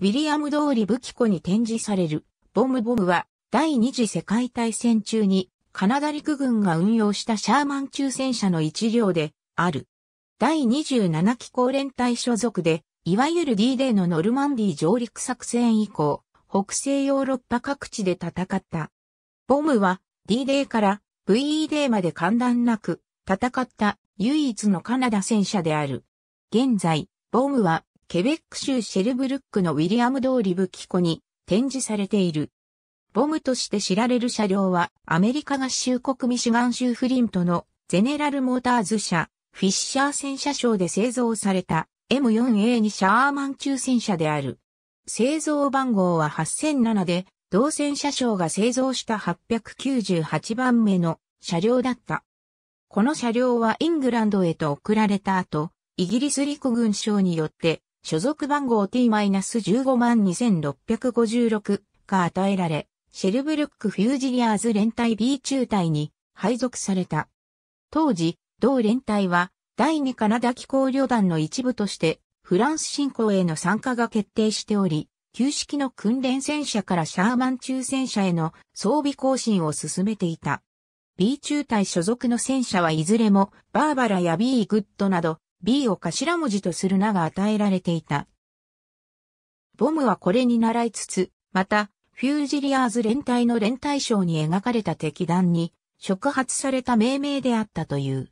ウィリアム通り武器庫に展示される、ボムボムは、第二次世界大戦中に、カナダ陸軍が運用したシャーマン中戦車の一両で、ある。第27機構連隊所属で、いわゆる D デーのノルマンディ上陸作戦以降、北西ヨーロッパ各地で戦った。ボムは D デーから VE デーまで簡単なく戦った唯一のカナダ戦車である。現在、ボムはケベック州シェルブルックのウィリアム通り武器庫に展示されている。ボムとして知られる車両は、アメリカ合衆国ミシガン州フリントのゼネラルモーターズ社、フィッシャー戦車賞で製造された M4A2 シャーマン中戦車である。製造番号は8007で、同戦車賞が製造した898番目の車両だった。この車両はイングランドへと送られた後、イギリス陸軍省によって所属番号 T-152,656 が与えられ、シェルブルックフュージリアーズ連隊 B 中隊に配属された。当時、同連隊は第2カナダ機構旅団の一部としてフランス侵攻への参加が決定しており、旧式の訓練戦車からシャーマン中戦車への装備更新を進めていた。B 中隊所属の戦車はいずれもバーバラや B グッドなど B を頭文字とする名が与えられていた。ボムはこれに習いつつ、また、フュージリアーズ連隊の連隊章に描かれた敵団に触発された命名であったという。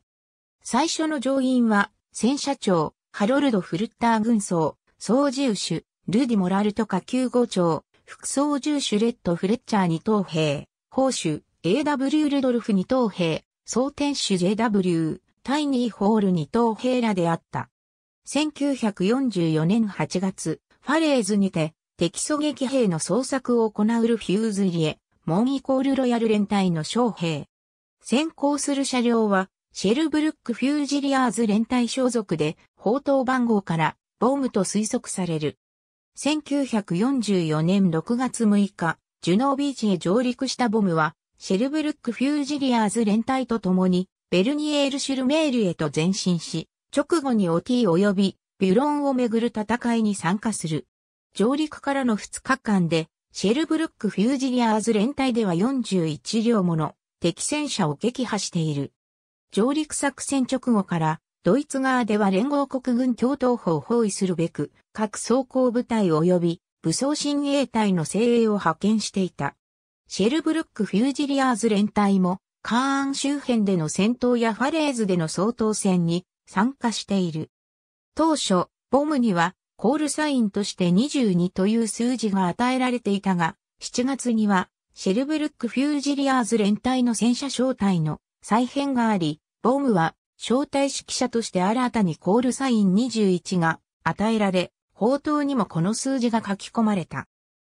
最初の乗員は、戦車長、ハロルド・フルッター軍曹、総獣手、ルディ・モラルトカ9号長、副総獣手レッド・フレッチャー二等兵、砲手、A.W. ルドルフ二等兵、総天守 J.W. タイニーホール二等兵らであった。1944年8月、ファレーズにて、敵狙撃兵の捜索を行うルフューズリエ、モンイコールロヤル連隊の将兵。先行する車両は、シェルブルックフュージリアーズ連隊所属で、砲塔番号から、ボムと推測される。1944年6月6日、ジュノービーチへ上陸したボムは、シェルブルックフュージリアーズ連隊と共に、ベルニエール・シュルメールへと前進し、直後にオティ及びビュロンをめぐる戦いに参加する。上陸からの2日間で、シェルブルック・フュージリアーズ連隊では41両もの敵戦車を撃破している。上陸作戦直後から、ドイツ側では連合国軍共闘法を包囲するべく、各装甲部隊及び武装親衛隊の精鋭を派遣していた。シェルブルック・フュージリアーズ連隊もカーン周辺での戦闘やファレーズでの総統戦に参加している。当初、ボムにはコールサインとして22という数字が与えられていたが、7月にはシェルブルックフュージリアーズ連隊の戦車招待の再編があり、ボムは招待指揮者として新たにコールサイン21が与えられ、報道にもこの数字が書き込まれた。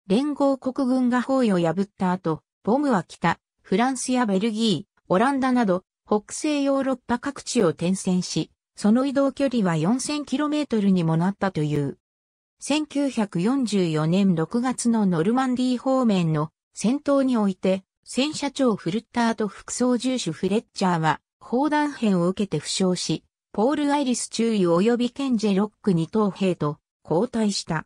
連合国軍が包囲を破った後、ボムは北、フランスやベルギー、オランダなど、北西ヨーロッパ各地を転戦し、その移動距離は 4000km にもなったという。1944年6月のノルマンディー方面の戦闘において、戦車長フルッターと副操縦手フレッチャーは、砲弾兵を受けて負傷し、ポール・アイリス中尉及びケンジェロック二等兵と交代した。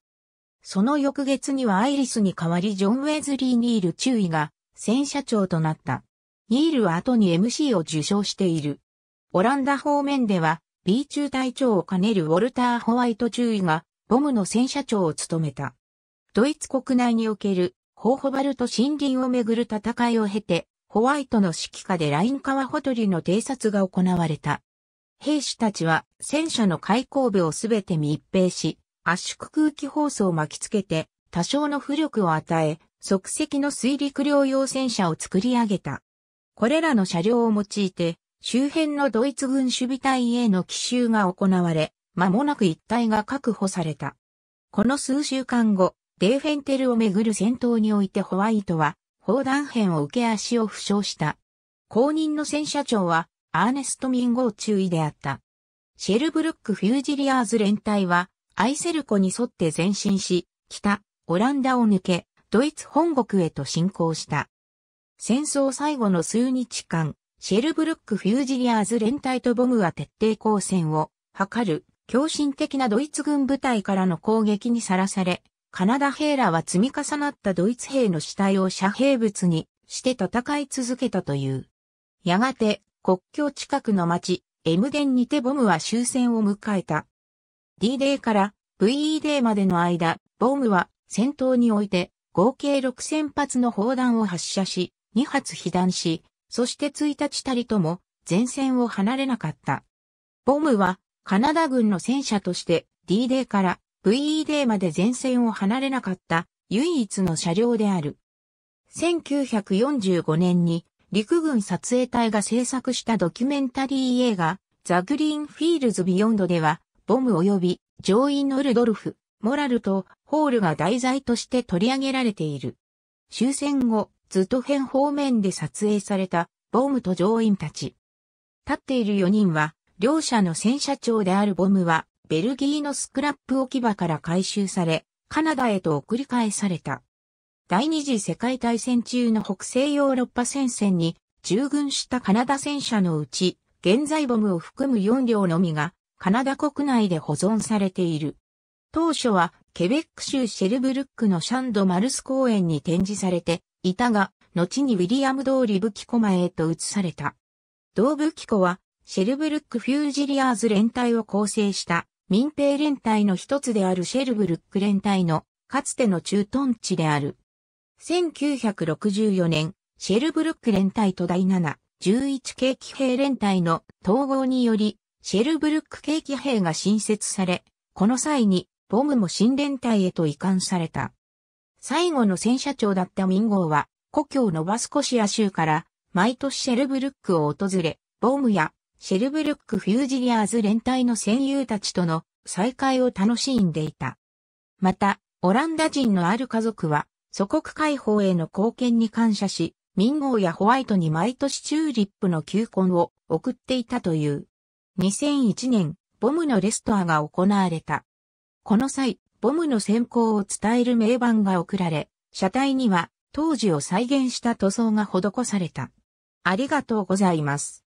その翌月にはアイリスに代わりジョン・ウェズリー・ニール中尉が戦車長となった。ニールは後に MC を受賞している。オランダ方面では、B 中隊長を兼ねるウォルター・ホワイト中尉が、ボムの戦車長を務めた。ドイツ国内における、ホーホバルト森林をめぐる戦いを経て、ホワイトの指揮下でライン川ほとりの偵察が行われた。兵士たちは戦車の開口部をすべて密閉し、圧縮空気ホースを巻きつけて多少の浮力を与え、即席の水陸両用戦車を作り上げた。これらの車両を用いて、周辺のドイツ軍守備隊への奇襲が行われ、間もなく一帯が確保された。この数週間後、デーフェンテルをめぐる戦闘においてホワイトは、砲弾片を受け足を負傷した。後任の戦車長は、アーネスト・ミンゴー注意であった。シェルブルック・フュージリアーズ連隊は、アイセル湖に沿って前進し、北、オランダを抜け、ドイツ本国へと侵攻した。戦争最後の数日間、シェルブルックフュージリアーズ連隊とボムは徹底抗戦を図る強心的なドイツ軍部隊からの攻撃にさらされ、カナダ兵らは積み重なったドイツ兵の死体を遮蔽物にして戦い続けたという。やがて国境近くの町、エムデンにてボムは終戦を迎えた。D デーから VE デーまでの間、ボムは戦闘において合計6000発の砲弾を発射し、2発被弾し、そして1日たりとも前線を離れなかった。ボムはカナダ軍の戦車として D デーから VE デーまで前線を離れなかった唯一の車両である。1945年に陸軍撮影隊が制作したドキュメンタリー映画ザ・グリーンフィールズ・ビヨンドではボム及び乗員のルドルフ、モラルとホールが題材として取り上げられている。終戦後、ずっと編方面で撮影された、ボムと乗員たち。立っている4人は、両者の戦車長であるボムは、ベルギーのスクラップ置き場から回収され、カナダへと送り返された。第二次世界大戦中の北西ヨーロッパ戦線に従軍したカナダ戦車のうち、現在ボムを含む4両のみがカナダ国内で保存されている。当初はケベック州シェルブルックのシャンド・マルス公園に展示されていたが、後にウィリアム通り武器庫前へと移された。同武器庫は、シェルブルックフュージリアーズ連隊を構成した民兵連隊の一つであるシェルブルック連隊のかつての駐屯地である。1964年、シェルブルック連隊と第7、11軽機兵連隊の統合により、シェルブルック軽機兵が新設され、この際にボムも新連隊へと移管された。最後の戦車長だった民号は、故郷のバスコシア州から毎年シェルブルックを訪れ、ボムやシェルブルックフュージリアーズ連隊の戦友たちとの再会を楽しんでいた。また、オランダ人のある家族は、祖国解放への貢献に感謝し、民号やホワイトに毎年チューリップの球根を送っていたという。2001年、ボムのレストアが行われた。この際、ボムの先行を伝える名板が送られ、車体には当時を再現した塗装が施された。ありがとうございます。